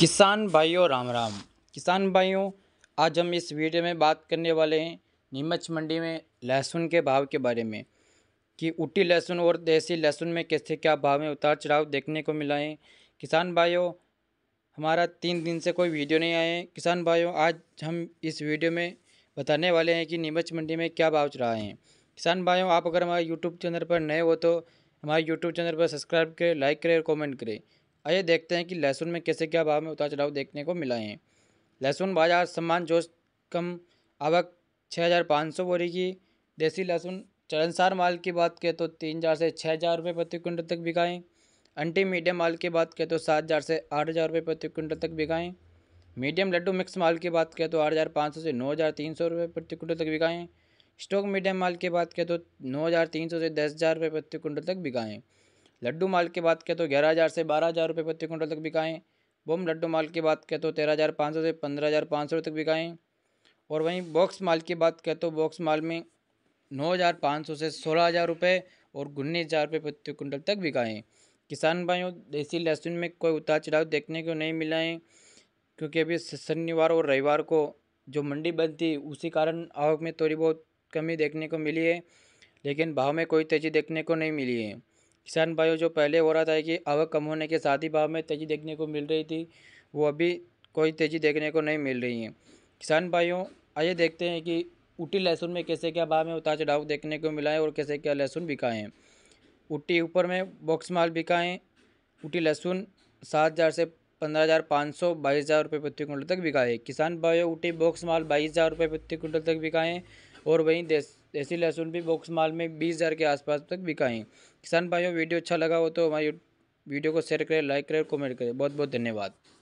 किसान भाइयों राम राम किसान भाइयों आज हम इस वीडियो में बात करने वाले हैं नीमच मंडी में लहसुन के भाव के बारे में कि उटी लहसुन और देसी लहसुन में कैसे क्या भाव में उतार चढ़ाव देखने को मिला है किसान भाइयों हमारा तीन दिन से कोई वीडियो नहीं आए हैं किसान भाइयों आज हम इस वीडियो में बताने वाले हैं कि नीमच मंडी में क्या भाव चढ़ा है किसान भाइयों आप अगर हमारे यूट्यूब चैनल पर नए हो तो हमारे यूट्यूब चैनल पर सब्सक्राइब करें लाइक करें और कॉमेंट करें आइए देखते हैं कि लहसुन में कैसे क्या भाव में उतार चढ़ाव देखने को मिला है लहसुन बाजार सम्मान जोश कम आवक छः हज़ार पाँच सौ बोरी की देसी लहसुन चरणसार माल की बात करें तो तीन हज़ार से छः हज़ार रुपये प्रति क्विंटल तक बिकाएँ अंटी मीडियम माल की बात करें तो सात हज़ार से आठ हज़ार रुपये प्रति क्विंटल तक बिकाएँ मीडियम लड्डू मिक्स माल की बात करें तो आठ हज़ार पाँच सौ से नौ हज़ार तीन सौ रुपये प्रति क्विंटल तक बिकाएँ स्टॉक मीडियम माल की बात करें तो नौ हज़ार तीन सौ से दस हज़ार रुपये प्रति क्विंटल तक बिकाएँ लड्डू माल की बात करें तो ग्यारह हज़ार से बारह हज़ार रुपये प्रति क्विंटल तक बिकाएँ बम लड्डू माल की बात करें तो तेरह हज़ार पाँच सौ से पंद्रह हज़ार पाँच सौ तक बिकाएँ और वहीं बॉक्स माल की बात करें तो बॉक्स माल में नौ हज़ार पाँच सौ से सोलह हज़ार रुपये और उन्नीस हज़ार रुपये प्रति क्विंटल तक बिकाएँ किसान भाइयों देसी लहसुन में कोई उतार चढ़ाव देखने को नहीं मिला है क्योंकि अभी शनिवार और रविवार को जो मंडी बंद थी उसी कारण आवक में थोड़ी बहुत कमी देखने को मिली है लेकिन भाव में कोई तेज़ी देखने को नहीं मिली है किसान भाइयों जो पहले हो रहा था कि आवक कम होने के साथ ही भाव में तेज़ी देखने को मिल रही थी वो अभी कोई तेज़ी देखने को नहीं मिल रही है किसान भाइयों आइए देखते हैं कि उटी लहसुन में कैसे क्या भाव में उतार चढ़ाव देखने को मिला है और कैसे क्या लहसुन बिकाए हैं उटी ऊपर में बॉक्स माल बिकाएँ उटी लहसुन सात हज़ार से पंद्रह हज़ार पाँच सौ बाईस हज़ार रुपये प्रति क्विंटल तक बिकाए किसान भाइयों उटी बॉक्स माल बाईस हज़ार रुपये प्रति क्विंटल तक बिकाएँ और वहीं देश देसी लहसुन भी बॉक्स माल में बीस हज़ार के आसपास तक बिकाएँ किसान भाइयों वीडियो अच्छा लगा हो तो हमारी वीडियो को शेयर करें लाइक करें कमेंट करें बहुत बहुत धन्यवाद